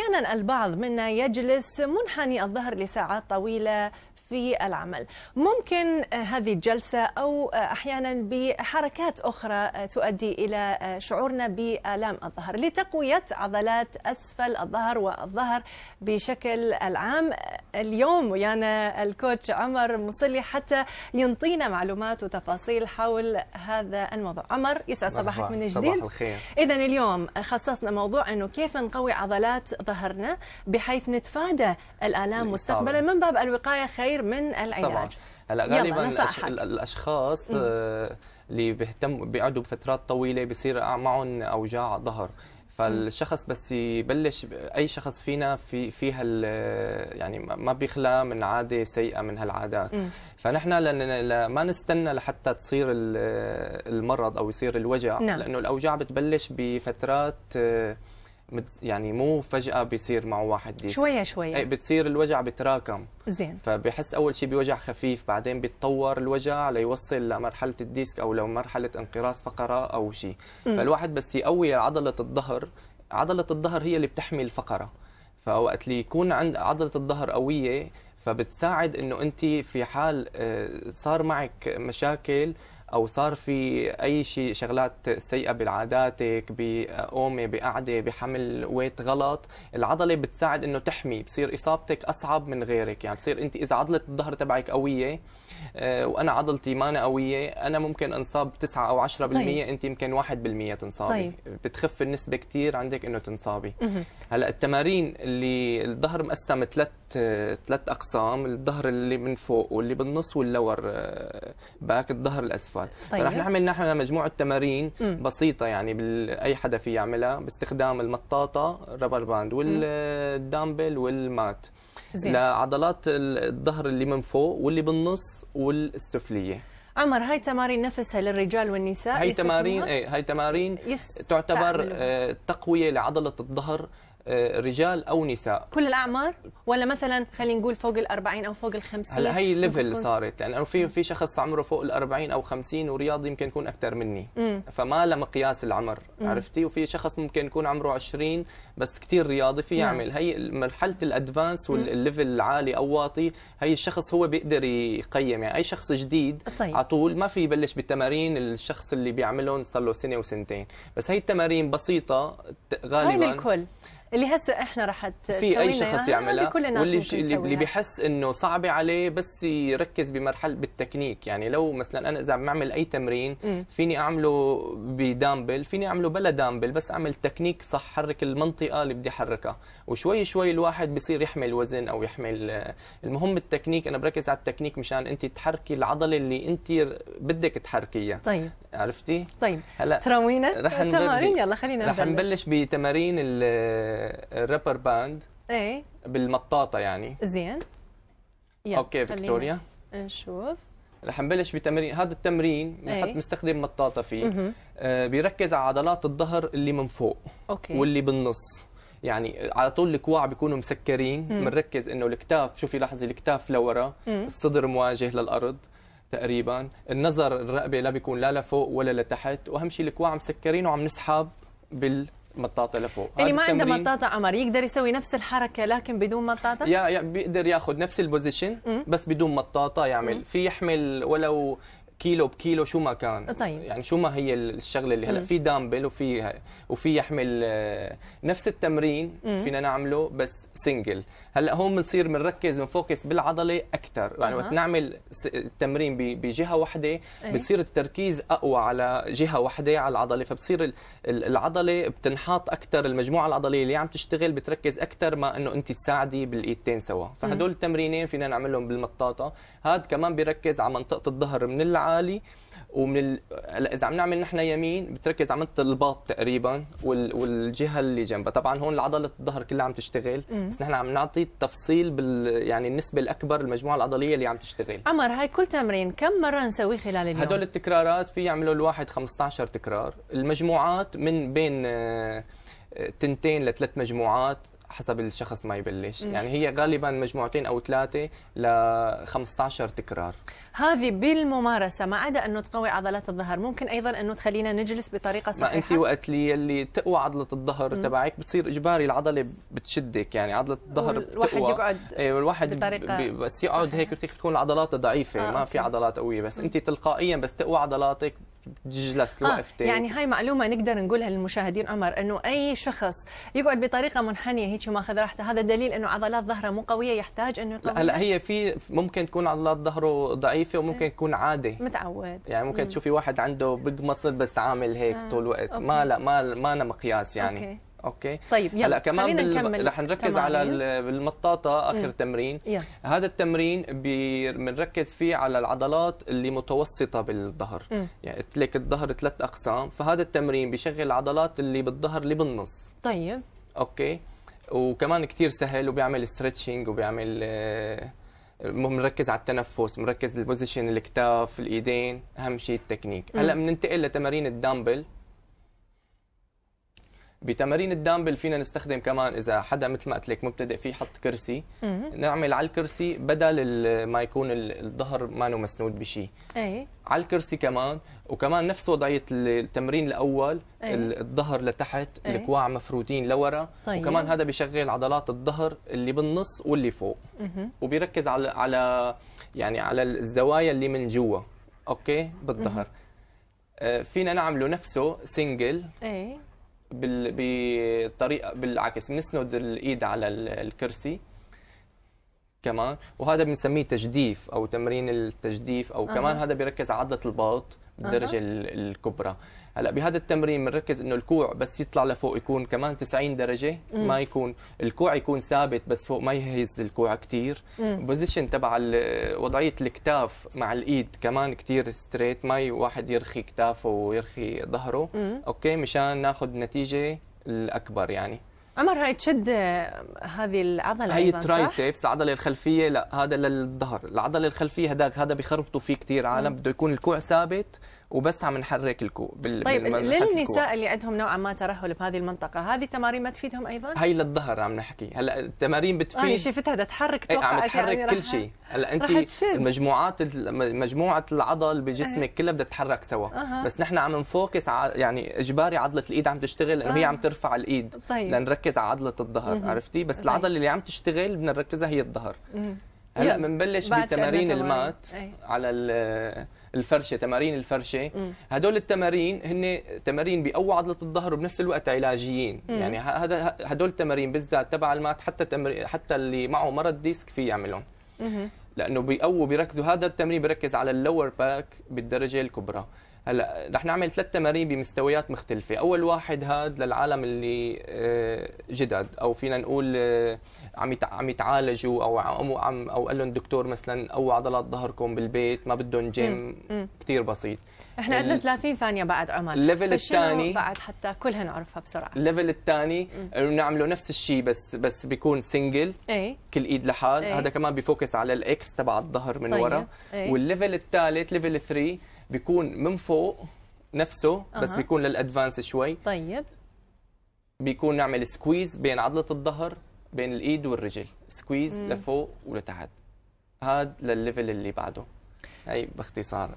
أحيانا البعض منا يجلس منحني الظهر لساعات طويلة في العمل ممكن آه، هذه الجلسة أو آه، أحيانا بحركات أخرى آه، تؤدي إلى شعورنا بآلام الظهر لتقوية عضلات أسفل الظهر والظهر بشكل العام اليوم ويانا الكوتش عمر مصلي حتى ينطينا معلومات وتفاصيل حول هذا الموضوع عمر يسعد صباحك من جديد صباح الخير إذا اليوم خصصنا موضوع أنه كيف نقوي عضلات ظهرنا بحيث نتفادى الآلام مستقبلا من باب الوقاية خير خير من العلاج طبعا. هلا غالبا الاشخاص آه، اللي بيهتم بيقعدوا بفترات طويله بصير معهم اوجاع ظهر فالشخص بس يبلش اي شخص فينا في في هال يعني ما بيخلى من عاده سيئه من هالعادات م. فنحن ما نستنى لحتى تصير المرض او يصير الوجع نعم. لانه الاوجاع بتبلش بفترات آه، يعني مو فجأة بيصير معه واحد ديسك شوية شوية اي بتصير الوجع بتراكم زين فبحس أول شيء بوجع خفيف بعدين بيتطور الوجع ليوصل لمرحلة الديسك أو لو مرحلة انقراض فقرة أو شيء فالواحد بس يقوي عضلة الظهر عضلة الظهر هي اللي بتحمي الفقرة فوقت اللي يكون عند عضلة الظهر قوية فبتساعد انه انت في حال آه، صار معك مشاكل او صار في اي شيء شغلات سيئه بالعاداتك بقومه بقعده بحمل ويت غلط العضله بتساعد انه تحمي بصير اصابتك اصعب من غيرك يعني بصير انت اذا عضله الظهر تبعك قويه آه، وانا عضلتي مانا قويه انا ممكن انصاب 9 او 10% طيب. انت يمكن 1% تنصابي طيب. بتخف النسبه كثير عندك انه تنصابي مه. هلا التمارين اللي الظهر مقسم ثلاث ثلاث اقسام الظهر اللي من فوق واللي بالنص واللور آه، باك الظهر الاسفل الاطفال طيب. فرح نعمل نحن مجموعه تمارين م. بسيطه يعني اي حدا في يعملها باستخدام المطاطه الربر باند والدامبل والمات زين. لعضلات الظهر اللي من فوق واللي بالنص والسفليه عمر هاي تمارين نفسها للرجال والنساء هاي تمارين ايه هاي تمارين يستعملوا. تعتبر آه، تقويه لعضله الظهر آه، رجال او نساء كل الاعمار ولا مثلا خلينا نقول فوق ال40 او فوق ال50 هلا هي ليفل صارت لانه يعني في في شخص عمره فوق ال40 او 50 ورياضي يمكن يكون اكثر مني مم. فما مقياس العمر مم. عرفتي وفي شخص ممكن يكون عمره 20 بس كثير رياضي في نعم. يعمل هي مرحله الادفانس والليفل العالي او واطي هي الشخص هو بيقدر يقيم يعني اي شخص جديد طيب. على طول ما في يبلش بالتمارين الشخص اللي بيعملهم صار له سنه وسنتين بس هي التمارين بسيطه غالبا هاي للكل اللي هسه احنا رح في اي شخص يعني، يعملها كل الناس واللي ممكن اللي, اللي بحس انه صعبه عليه بس يركز بمرحله بالتكنيك يعني لو مثلا انا اذا عم اعمل اي تمرين فيني اعمله بدامبل فيني اعمله بلا دامبل بس اعمل تكنيك صح حرك المنطقه اللي بدي احركها وشوي شوي الواحد بصير يحمل وزن او يحمل آه، المهم التكنيك انا بركز على التكنيك مشان انت تحركي العضله اللي انت بدك تحركيها طيب عرفتي؟ طيب هلا تراوينا رح تمارين يلا خلينا نبلش رح نبلش بتمارين الرابر باند ايه بالمطاطة يعني زين يلا اوكي فيكتوريا نشوف رح نبلش بتمرين هذا التمرين بنحط إيه. مستخدم مطاطه فيه آه بيركز على عضلات الظهر اللي من فوق أوكي. واللي بالنص يعني على طول الكواع بيكونوا مسكرين بنركز انه الكتاف شوفي لاحظي الكتاف لورا الصدر مواجه للارض تقريبا النظر الرقبه لا بيكون لا لفوق ولا لتحت واهم شيء الكوع مسكرين وعم نسحب بال مطاطة لفوق يعني ما عنده مطاطة قمر يقدر يسوي نفس الحركة لكن بدون مطاطة؟ يا, يا بيقدر ياخذ نفس البوزيشن بس بدون مطاطة يعمل في يحمل ولو كيلو بكيلو شو ما كان طيب. يعني شو ما هي الشغله اللي هلا في دامبل وفي وفي يحمل آه، نفس التمرين فينا نعمله بس سنجل هلا هون بنصير بنركز بنفوكس بالعضله اكثر يعني أه. وقت نعمل التمرين بجهه واحده إيه. بصير التركيز اقوى على جهه واحده على العضله فبصير العضله بتنحاط اكثر المجموعه العضليه اللي عم تشتغل بتركز اكثر ما انه انت تساعدي بالايدتين سوا فهدول إيه. التمرينين فينا نعملهم بالمطاطه هاد كمان بيركز على منطقه الظهر من العالي ومن ال... اذا عم نعمل نحن يمين بتركز على منطقه الباط تقريبا وال... والجهه اللي جنبها طبعا هون عضله الظهر كلها عم تشتغل إيه. بس نحن عم نعطي تفصيل بال يعني النسبه الاكبر المجموعه العضليه اللي عم تشتغل قمر هاي كل تمرين كم مره نسويه خلال اليوم هدول التكرارات في يعملوا الواحد 15 تكرار المجموعات من بين آه، آه، تنتين لثلاث مجموعات حسب الشخص ما يبلش مم. يعني هي غالبا مجموعتين او ثلاثه ل 15 تكرار هذه بالممارسه ما عدا انه تقوي عضلات الظهر ممكن ايضا انه تخلينا نجلس بطريقه صحيحه ما انت وقت لي اللي تقوى عضله الظهر تبعك بتصير اجباري العضله بتشدك يعني عضله الظهر الواحد يقعد ايه والواحد بطريقه بس يقعد صحيح. هيك بتكون العضلات ضعيفه آه. ما في عضلات قويه بس مم. انت تلقائيا بس تقوى عضلاتك جلس لوقفتك آه يعني هاي معلومه نقدر نقولها للمشاهدين عمر انه اي شخص يقعد بطريقه منحنيه هيك وما اخذ راحته هذا دليل انه عضلات ظهره مو قويه يحتاج انه لا هلا هي في ممكن تكون عضلات ظهره ضعيفه وممكن تكون إيه. عادي متعود يعني ممكن مم. تشوفي واحد عنده بيج مصل بس عامل هيك آه. طول الوقت ما لا ما ما أنا مقياس يعني أوكي. اوكي طيب يلا. هلا كمان بال... نكمل. رح نركز تمام. على المطاطه اخر مم. تمرين يلا. هذا التمرين بنركز بي... فيه على العضلات اللي متوسطه بالظهر يعني قلت لك الظهر ثلاث اقسام فهذا التمرين بشغل العضلات اللي بالظهر اللي بالنص طيب اوكي وكمان كثير سهل وبيعمل ستريتشنج وبيعمل نركز آه، على التنفس مركز البوزيشن الكتاف الايدين اهم شيء التكنيك هلا بننتقل لتمارين الدامبل بتمارين الدامبل فينا نستخدم كمان اذا حدا مثل ما قلت لك مبتدئ فيه حط كرسي نعمل على الكرسي بدل ما يكون الظهر مانو مسنود بشيء اي على الكرسي كمان وكمان نفس وضعيه التمرين الاول أي. الظهر لتحت الكوع إيه. الكواع مفرودين لورا طيب. وكمان هذا بيشغل عضلات الظهر اللي بالنص واللي فوق وبيركز على على يعني على الزوايا اللي من جوا اوكي بالظهر آه، فينا نعمله نفسه سنجل أيه. بالطريقه بالعكس بنسند الايد على الكرسي كمان وهذا بنسميه تجديف او تمرين التجديف او أه. كمان هذا بيركز على عضله الباط بالدرجه أه. الكبرى هلا بهذا التمرين بنركز انه الكوع بس يطلع لفوق يكون كمان 90 درجه ما يكون الكوع يكون ثابت بس فوق ما يهز الكوع كثير البوزيشن تبع وضعيه الكتاف مع الايد كمان كثير ستريت ما واحد يرخي كتافه ويرخي ظهره اوكي مشان ناخذ نتيجه الاكبر يعني عمر هاي تشد هذه العضله هي الترايسبس العضله الخلفيه لا هذا للظهر العضله الخلفيه هذاك هذا بخربطوا فيه كثير عالم بده يكون الكوع ثابت وبس عم نحرك الكوع بال... طيب للنساء اللي عندهم نوعا ما ترهل بهذه المنطقه هذه التمارين ما تفيدهم ايضا هي للظهر عم نحكي هلا التمارين بتفيد انا شفتها بدها تحرك توقع إيه، عم يعني تحرك يعني كل شيء هلا انت المجموعات مجموعه العضل بجسمك كلها بدها تتحرك سوا أه. بس نحن عم نفوكس ع... يعني اجباري عضله الايد عم تشتغل لانه أه. هي عم ترفع الايد طيب. لنركز على عضله الظهر عرفتي بس طيب. العضله اللي عم تشتغل بدنا نركزها هي الظهر هلا بنبلش بتمارين المات أي. على الفرشه تمارين الفرشه مم. هدول التمارين هن تمارين بيقووا عضله الظهر وبنفس الوقت علاجيين مم. يعني هذا هدول التمارين بالذات تبع المات حتى حتى اللي معه مرض ديسك في يعملهم مم. لانه بيقووا بيركزوا هذا التمرين بيركز على اللور باك بالدرجه الكبرى هلا رح نعمل ثلاث تمارين بمستويات مختلفة، أول واحد هاد للعالم اللي آه، جدد أو فينا نقول آه، عم عم يتعالجوا أو عم أو قال لهم دكتور مثلا أو عضلات ظهركم بالبيت ما بدهم جيم كثير بسيط. احنا عندنا 30 ثانية بعد عمر. الليفل الثاني بعد حتى كلهن نعرفها بسرعة. الليفل الثاني بنعمله آه، نفس الشيء بس بس بيكون سنجل ايه؟ كل ايد لحال، ايه؟ هذا كمان بفوكس على الاكس تبع الظهر من طيب. ورا. ايه؟ والليفل الثالث ليفل 3 بيكون من فوق نفسه بس أه. بيكون للادفانس شوي طيب بيكون نعمل سكويز بين عضله الظهر بين الايد والرجل سكويز مم. لفوق ولتحت هذا للليفل اللي بعده هي باختصار